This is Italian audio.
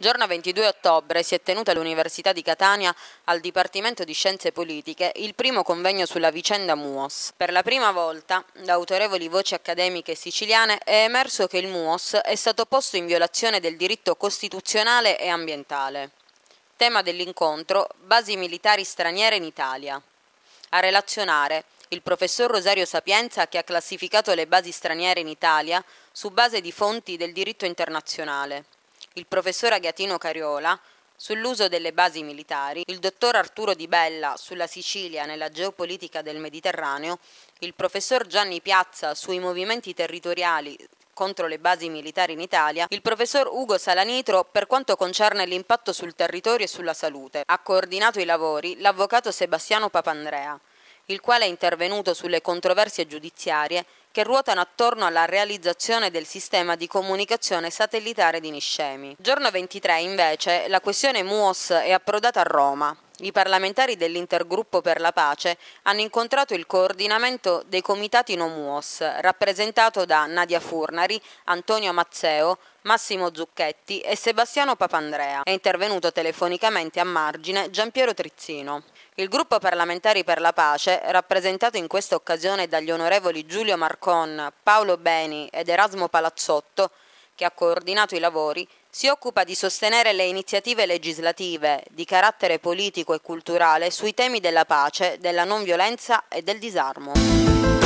Giorno 22 ottobre si è tenuto all'Università di Catania, al Dipartimento di Scienze Politiche, il primo convegno sulla vicenda MUOS. Per la prima volta, da autorevoli voci accademiche siciliane, è emerso che il MUOS è stato posto in violazione del diritto costituzionale e ambientale. Tema dell'incontro, basi militari straniere in Italia. A relazionare, il professor Rosario Sapienza che ha classificato le basi straniere in Italia su base di fonti del diritto internazionale il professor Agatino Cariola, sull'uso delle basi militari, il dottor Arturo Di Bella sulla Sicilia nella geopolitica del Mediterraneo, il professor Gianni Piazza sui movimenti territoriali contro le basi militari in Italia, il professor Ugo Salanitro per quanto concerne l'impatto sul territorio e sulla salute. Ha coordinato i lavori l'avvocato Sebastiano Papandrea, il quale è intervenuto sulle controversie giudiziarie che ruotano attorno alla realizzazione del sistema di comunicazione satellitare di Niscemi. Giorno 23 invece la questione MUOS è approdata a Roma i parlamentari dell'Intergruppo per la Pace hanno incontrato il coordinamento dei comitati Nomuos, rappresentato da Nadia Furnari, Antonio Mazzeo, Massimo Zucchetti e Sebastiano Papandrea. È intervenuto telefonicamente a margine Giampiero Trizzino. Il gruppo parlamentari per la pace, rappresentato in questa occasione dagli onorevoli Giulio Marcon, Paolo Beni ed Erasmo Palazzotto, che ha coordinato i lavori, si occupa di sostenere le iniziative legislative di carattere politico e culturale sui temi della pace, della non violenza e del disarmo.